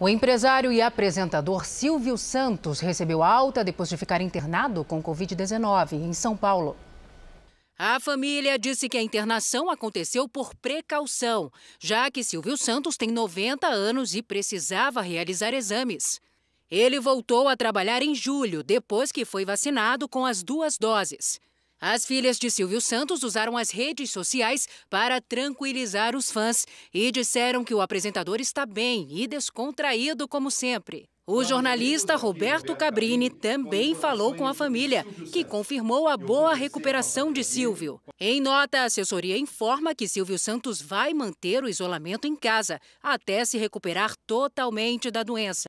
O empresário e apresentador Silvio Santos recebeu alta depois de ficar internado com Covid-19 em São Paulo. A família disse que a internação aconteceu por precaução, já que Silvio Santos tem 90 anos e precisava realizar exames. Ele voltou a trabalhar em julho, depois que foi vacinado com as duas doses. As filhas de Silvio Santos usaram as redes sociais para tranquilizar os fãs e disseram que o apresentador está bem e descontraído como sempre. O jornalista Roberto Cabrini também falou com a família, que confirmou a boa recuperação de Silvio. Em nota, a assessoria informa que Silvio Santos vai manter o isolamento em casa até se recuperar totalmente da doença.